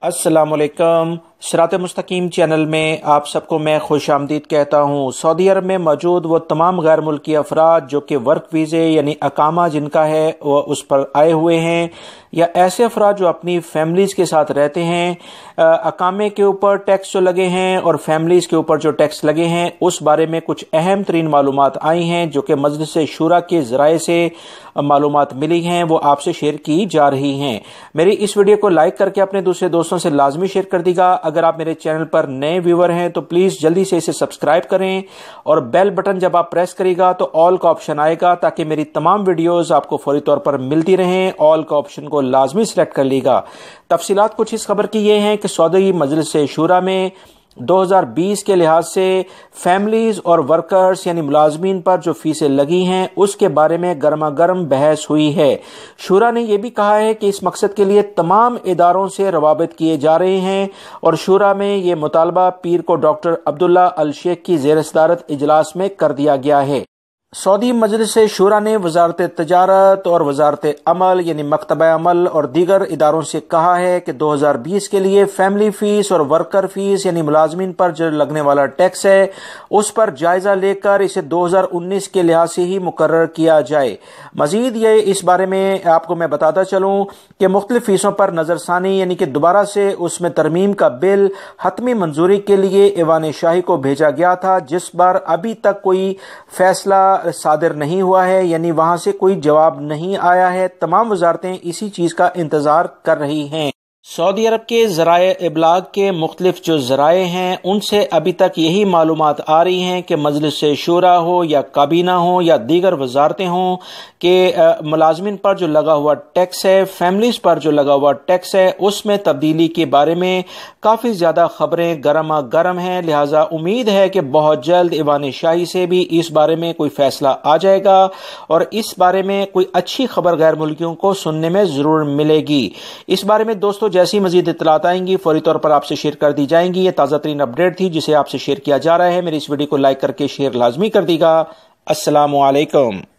Assalamualaikum. سرات مستقیم channel میں آپ سب کو میں خوش آمدید کہتا ہوں سعودی عرب میں موجود وہ تمام غیر ملکی افراد جو کہ ورک ویزے یعنی اکامہ جن کا ہے وہ اس پر آئے ہوئے ہیں یا ایسے افراد جو اپنی فیملیز کے ساتھ رہتے ہیں اقامے کے اوپر ٹیکس جو لگے ہیں اور فیملیز کے اوپر جو ٹیکس لگے ہیں اس بارے میں کچھ اہم ترین معلومات آئی ہیں جو کہ مزد سے کے ذرائع سے معلومات ملی ہیں وہ آپ سے شیئر کی جا رہی ہیں میری اس ویڈیو کو لائک کر کے اپنے دوسرے دوستوں سے لازمی شیئر کر دی گا اگر آپ میرے چینل پر نئے ویور ہیں تو پلیز جلدی سے اسے سبسکرائب کریں اور بیل بٹن جب آپ پریس کرے گا تو آل کا آپشن آئے گا تاکہ میری تمام ویڈیوز آپ کو فوری طور پر ملتی رہیں آل کا آپشن کو لازمی سلیکٹ کر لے گا تفصیلات کچھ اس خبر کی یہ ہیں کہ سعودی مجلس شورا میں دو ہزار بیس کے لحاظ سے فیملیز اور ورکرز یعنی ملازمین پر جو فیسیں لگی ہیں اس کے بارے میں گرما گرم بحث ہوئی ہے شورا نے یہ بھی کہا ہے کہ اس مقصد کے لیے تمام اداروں سے روابط کیے جا رہے ہیں اور شورا میں یہ مطالبہ پیر کو ڈاکٹر عبداللہ الشیخ کی زیر صدارت اجلاس میں کر دیا گیا ہے سعودی مجلس شورا نے وزارت تجارت اور وزارت عمل یعنی مکتبہ عمل اور دیگر اداروں سے کہا ہے کہ دو ہزار بیس کے لیے فیملی فیس اور ورکر فیس یعنی ملازمین پر جو لگنے والا ٹیکس ہے اس پر جائزہ لے کر اسے دو ہزار انیس کے لحاظ سے ہی مقرر کیا جائے مزید یہ اس بارے میں آپ کو میں بتاتا چلوں کہ مختلف فیسوں پر نظر ثانی یعنی کہ دوبارہ سے اس میں ترمیم کا بل حتمی منظوری کے لیے ایوان شاہی کو بھیجا گیا تھا جس بار ابھی تک کوئی فیصلہ صادر نہیں ہوا ہے یعنی وہاں سے کوئی جواب نہیں آیا ہے تمام وزارتیں اسی چیز کا انتظار کر رہی ہیں سعودی عرب کے ذرائع ابلاغ کے مختلف جو ذرائع ہیں ان سے ابھی تک یہی معلومات آ رہی ہیں کہ مجلس شورا ہو یا کابینہ ہو یا دیگر وزارتیں ہوں کہ ملازمین پر جو لگا ہوا ٹیکس ہے فیملیز پر جو لگا ہوا ٹیکس ہے اس میں تبدیلی کے بارے میں کافی زیادہ خبریں گرما گرم ہیں لہذا امید ہے کہ بہت جلد ایوان شاہی سے بھی اس بارے میں کوئی فیصلہ آ جائے گا اور اس بارے میں کوئی اچھی خبر غیر ملکیوں کو سننے میں ضرور ملے گی اس بارے میں دوستوں جیسی مزید اطلاعات آئیں گی فوری طور پر آپ سے شیئر کر دی جائیں گی یہ تازہ ترین اپڈیٹ تھی جسے آپ سے شیئر کیا جا رہا ہے میری اس ویڈیو کو لائک کر کے شیئر لازمی کر دی گا السلام علیکم